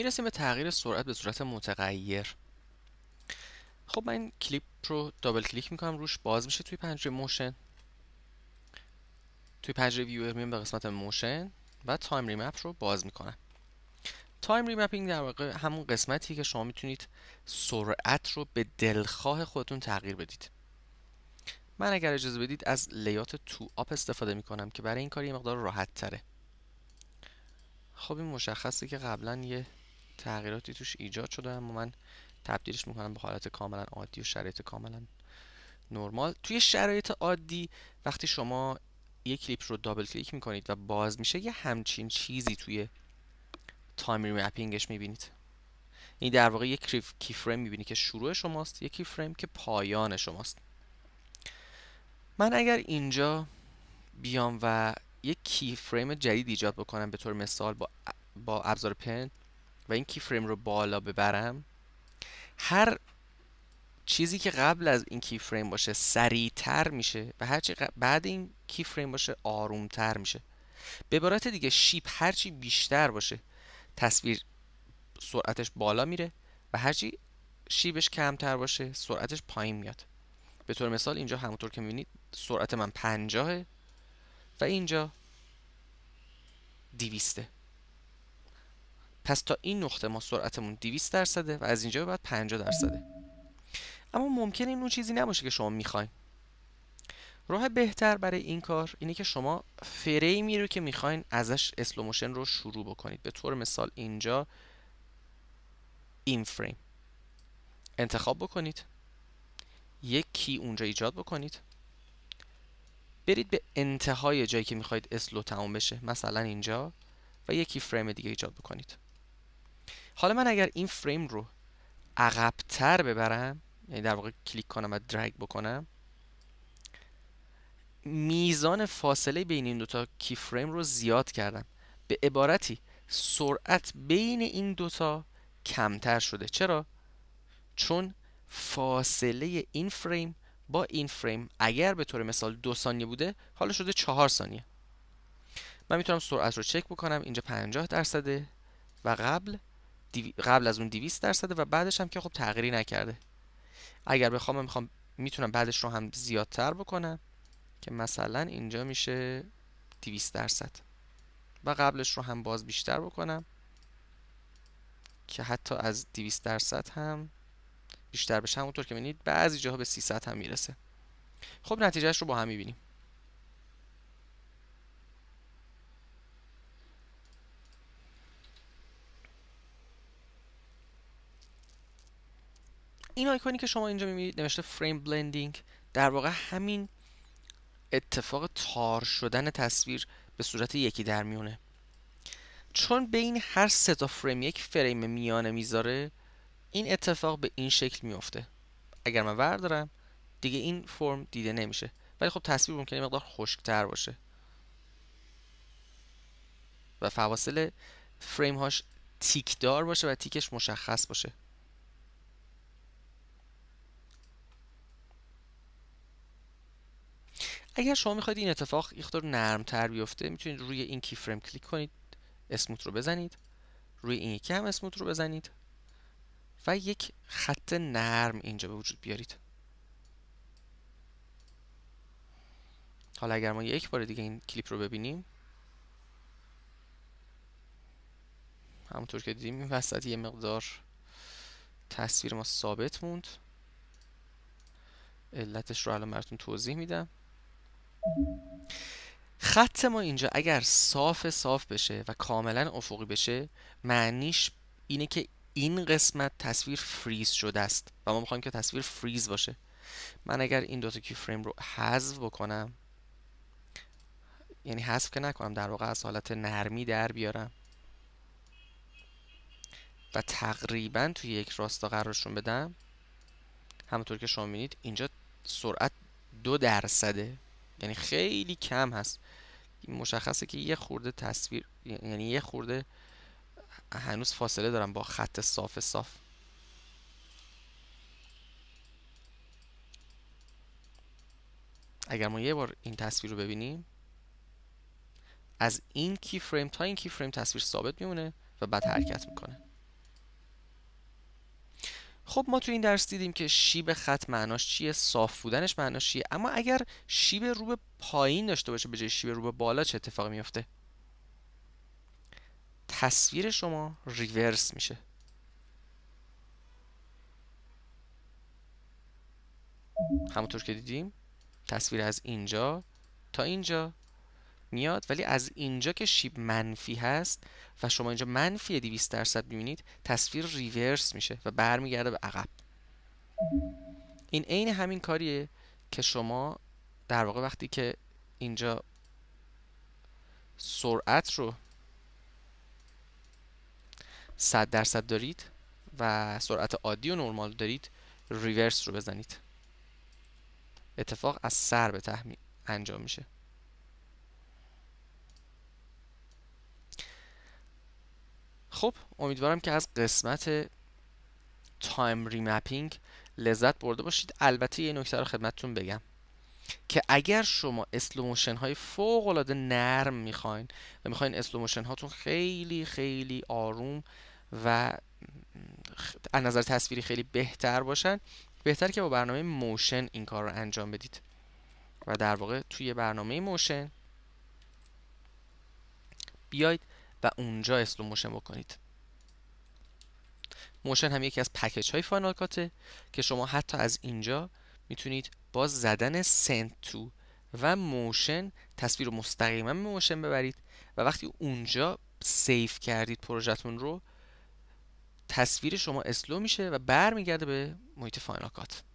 میرسیم به تغییر سرعت به صورت متغیر خب من این کلیپ رو دابل کلیک میکنم روش باز میشه توی پنجره موشن توی پنجره ویور میام به قسمت موشن و تایم ریمپ رو باز میکنم تایم ریمپینگ در واقع همون قسمتی که شما میتونید سرعت رو به دلخواه خودتون تغییر بدید من اگر اجازه بدید از لیات تو آپ استفاده میکنم که برای این کار یه مقدار راحت تره خب این مشخصه که قبلا یه تغییراتی توش ایجاد شده اما من تبدیلش میکنم به حالت کاملا عادی و شرایط کاملا نرمال توی شرایط عادی وقتی شما یه کلیپ رو دابل کلیک میکنید و باز میشه یه همچین چیزی توی تایم مپینگش میبینید این یعنی در واقع یک کی فریم میبینی که شروع شماست کی فریم که پایان شماست من اگر اینجا بیام و یک کی فریم جدید ایجاد بکنم به طور مثال با, با ابزار پن و این فریم رو بالا ببرم هر چیزی که قبل از این کی فریم باشه سریعتر میشه و چی بعد این کی فریم باشه آرومتر میشه به عبارت دیگه شیپ هرچی بیشتر باشه تصویر سرعتش بالا میره و هرچی شیبش کمتر باشه سرعتش پایین میاد به طور مثال اینجا همونطور که میبینید سرعت من پنجاهه و اینجا دیویسته پس تا این نقطه ما سرعتمون 200 درصده و از اینجا به بعد 50 درصده اما ممکن این اون چیزی نباشه که شما میخواین راه بهتر برای این کار اینه که شما فریمی رو که میخواین ازش اسلوموشن رو شروع بکنید به طور مثال اینجا این فریم انتخاب بکنید یک کی اونجا ایجاد بکنید برید به انتهای جایی که میخواید اسلو تموم بشه مثلا اینجا و یکی فریم دیگه ایجاد بکنید حالا من اگر این فریم رو عقبتر ببرم یعنی در واقع کلیک کنم و درگ بکنم میزان فاصله بین این دوتا کی فریم رو زیاد کردم به عبارتی سرعت بین این دوتا کمتر شده چرا؟ چون فاصله این فریم با این فریم اگر به طور مثال دو ثانیه بوده حالا شده چهار ثانیه من میتونم سرعت رو چک بکنم اینجا پنجاه درصده و قبل قبل از اون 200 درصده و بعدش هم که خب تغییری نکرده اگر بخوام میخوام میتونم بعدش رو هم زیادتر بکنم که مثلا اینجا میشه 200 درصد و قبلش رو هم باز بیشتر بکنم که حتی از 200 درصد هم بیشتر بشه همونطور که ببینید بعضی جاها به 300 هم میرسه خب نتیجهش رو با هم میبینیم این آیکونی که شما اینجا میبینید نوشته فریم بلندینگ در واقع همین اتفاق تار شدن تصویر به صورت یکی در میونه چون بین هر سه تا فریم یک فریم میانه میذاره این اتفاق به این شکل میفته اگر من وردارم دیگه این فرم دیده نمیشه ولی خب تصویر ممکنه مقدار خشکتر باشه و فواصل فریم هاش تیک دار باشه و تیکش مشخص باشه اگر شما میخواید این اتفاق یه نرم تر بیفته میتونید روی این کی فریم کلیک کنید اسموت رو بزنید روی این یکی هم اسموت رو بزنید و یک خط نرم اینجا به وجود بیارید حالا اگر ما یک بار دیگه این کلیپ رو ببینیم همونطور که دیدیم این وسط یه مقدار تصویر ما ثابت موند علتش رو الان براتون توضیح میدم خط ما اینجا اگر صاف صاف بشه و کاملا افقی بشه معنیش اینه که این قسمت تصویر فریز شده است و ما میخوایم که تصویر فریز باشه من اگر این دوتا کی فریم رو حذف بکنم یعنی حذف که نکنم در واقع از حالت نرمی در بیارم و تقریبا توی یک راستا قرارشون بدم همونطور که شما بینید اینجا سرعت دو درصده یعنی خیلی کم هست مشخصه که یه خورده تصویر یعنی یه خورده هنوز فاصله دارم با خط صاف صاف اگر ما یه بار این تصویر رو ببینیم از این کی فریم تا این کی فریم تصویر ثابت میمونه و بعد حرکت میکنه خب ما تو این درس دیدیم که شیب خط معناش چیه صاف بودنش معناش چیه اما اگر شیب رو به پایین داشته باشه به جای شیب رو به بالا چه اتفاقی میفته تصویر شما ریورس میشه همونطور که دیدیم تصویر از اینجا تا اینجا میاد ولی از اینجا که شیب منفی هست و شما اینجا منفی 200 درصد میبینید تصویر ریورس میشه و برمیگرده به عقب این عین همین کاریه که شما در واقع وقتی که اینجا سرعت رو 100 درصد دارید و سرعت عادی و نرمال دارید ریورس رو بزنید اتفاق از سر به ته انجام میشه خب امیدوارم که از قسمت تایم ریمپینگ لذت برده باشید البته یه نکته رو خدمتتون بگم که اگر شما اسلوموشن های فوق العاده نرم میخواین و میخواین اسلوموشن هاتون خیلی خیلی آروم و از نظر تصویری خیلی بهتر باشن بهتر که با برنامه موشن این کار رو انجام بدید و در واقع توی برنامه موشن بیاید و اونجا اسلو موشن بکنید موشن هم یکی از پکیج های فاینال که شما حتی از اینجا میتونید با زدن سنت تو و موشن تصویر رو مستقیما به موشن ببرید و وقتی اونجا سیف کردید پروژهتون رو تصویر شما اسلو میشه و برمیگرده به محیط فاینال کات